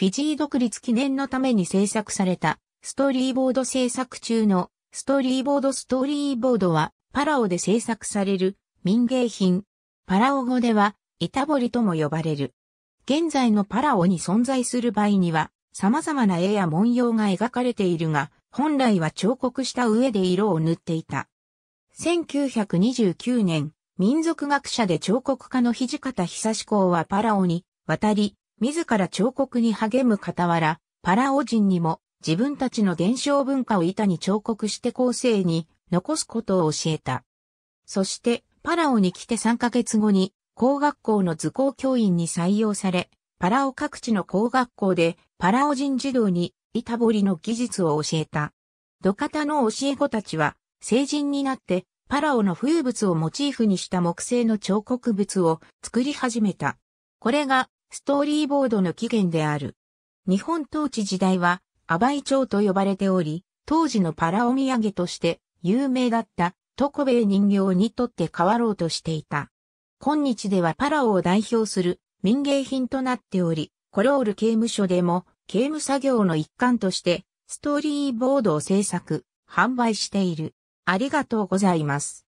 フィジー独立記念のために制作された、ストーリーボード制作中の、ストーリーボードストーリーボードは、パラオで制作される民芸品。パラオ語では、板彫りとも呼ばれる。現在のパラオに存在する場合には、様々な絵や文様が描かれているが、本来は彫刻した上で色を塗っていた。1929年、民族学者で彫刻家の土方久志公はパラオに渡り、自ら彫刻に励む傍ら、パラオ人にも自分たちの伝承文化を板に彫刻して後世に残すことを教えた。そして、パラオに来て3ヶ月後に、工学校の図工教員に採用され、パラオ各地の工学校でパラオ人児童に板彫りの技術を教えた。土方の教え子たちは、成人になって、パラオの風物をモチーフにした木製の彫刻物を作り始めた。これがストーリーボードの起源である。日本統治時代は、アバイ町と呼ばれており、当時のパラお土産として有名だったトコベイ人形にとって変わろうとしていた。今日ではパラオを代表する民芸品となっており、コロール刑務所でも刑務作業の一環としてストーリーボードを制作、販売している。ありがとうございます。